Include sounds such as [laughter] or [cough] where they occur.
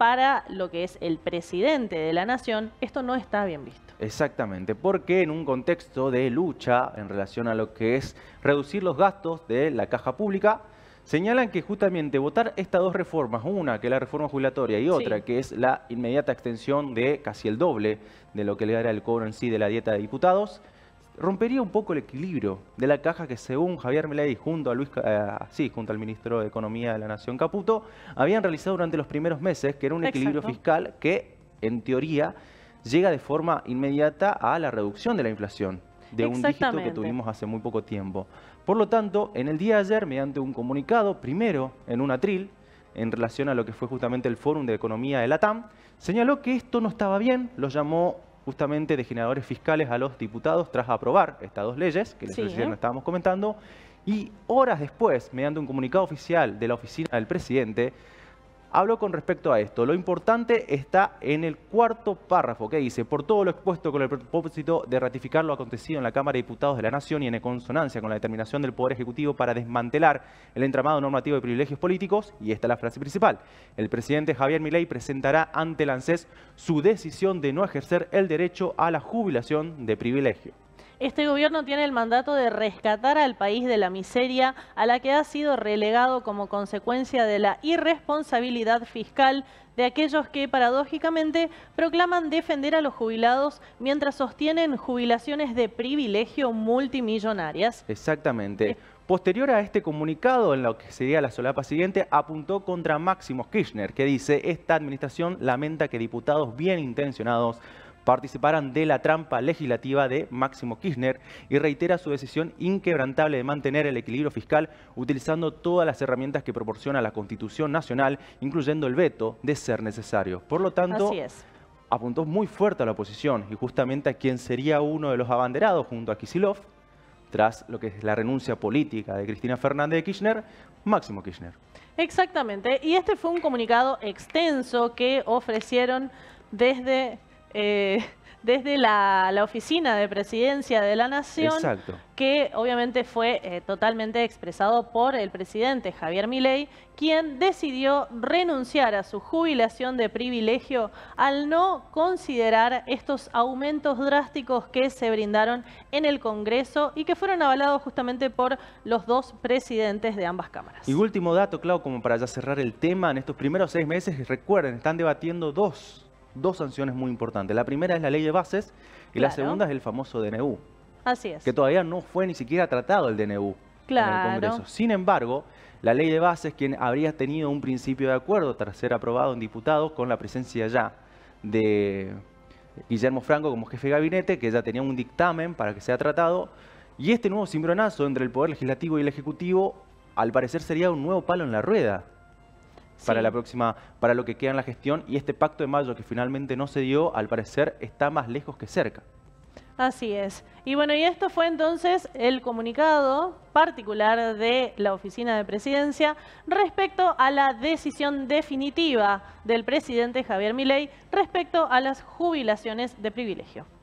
para lo que es el presidente de la nación, esto no está bien visto. Exactamente, porque en un contexto de lucha en relación a lo que es reducir los gastos de la caja pública, señalan que justamente votar estas dos reformas, una que es la reforma jubilatoria y otra que es la inmediata extensión de casi el doble de lo que le dará el cobro en sí de la dieta de diputados, rompería un poco el equilibrio de la caja que según Javier Milei junto a Luis, eh, junto al ministro de Economía de la Nación Caputo, habían realizado durante los primeros meses, que era un equilibrio fiscal que, en teoría, llega de forma inmediata a la reducción de la inflación de un dígito que tuvimos hace muy poco tiempo. Por lo tanto, en el día de ayer, mediante un comunicado, primero en un atril, en relación a lo que fue justamente el Fórum de Economía de la TAM, señaló que esto no estaba bien, lo llamó justamente de generadores fiscales a los diputados tras aprobar estas dos leyes que les estábamos comentando. Y horas después, mediante un comunicado oficial de la oficina del presidente, Hablo con respecto a esto. Lo importante está en el cuarto párrafo que dice, por todo lo expuesto con el propósito de ratificar lo acontecido en la Cámara de Diputados de la Nación y en consonancia con la determinación del Poder Ejecutivo para desmantelar el entramado normativo de privilegios políticos, y esta es la frase principal, el presidente Javier Milei presentará ante el ANSES su decisión de no ejercer el derecho a la jubilación de privilegio. Este gobierno tiene el mandato de rescatar al país de la miseria a la que ha sido relegado como consecuencia de la irresponsabilidad fiscal de aquellos que paradójicamente proclaman defender a los jubilados mientras sostienen jubilaciones de privilegio multimillonarias. Exactamente. Posterior a este comunicado, en lo que sería la solapa siguiente, apuntó contra Máximo Kirchner, que dice, esta administración lamenta que diputados bien intencionados participaran de la trampa legislativa de Máximo Kirchner y reitera su decisión inquebrantable de mantener el equilibrio fiscal utilizando todas las herramientas que proporciona la Constitución Nacional, incluyendo el veto de ser necesario. Por lo tanto, apuntó muy fuerte a la oposición y justamente a quien sería uno de los abanderados junto a Kisilov, tras lo que es la renuncia política de Cristina Fernández de Kirchner, Máximo Kirchner. Exactamente, y este fue un comunicado extenso que ofrecieron desde eh, [laughs] desde la, oficina de presidencia de la Nación, que obviamente fue eh, totalmente expresado por el presidente Javier Milei, quien decidió renunciar a su jubilación de privilegio al no considerar estos aumentos drásticos que se brindaron en el Congreso y que fueron avalados justamente por los dos presidentes de ambas cámaras. Y último dato, Clau, como para ya cerrar el tema, en estos primeros seis meses, recuerden, están debatiendo dos dos sanciones muy importantes. La primera es la ley de bases y la segunda es el famoso DNU. Así es. Que todavía no fue ni siquiera tratado el DNU en el Congreso. Sin embargo, la ley de bases, quien habría tenido un principio de acuerdo tras ser aprobado en diputados con la presencia ya de Guillermo Franco como jefe de gabinete, que ya tenía un dictamen para que sea tratado, y este nuevo cimbronazo entre el Poder Legislativo y el Ejecutivo, al parecer sería un nuevo palo en la rueda para la próxima, para lo que queda en la gestión. Y este pacto de mayo que finalmente no se dio, al parecer está más lejos que cerca. Así es. Y bueno, y esto fue entonces el comunicado particular de la Oficina de Presidencia respecto a la decisión definitiva del presidente Javier Milei respecto a las jubilaciones de privilegio.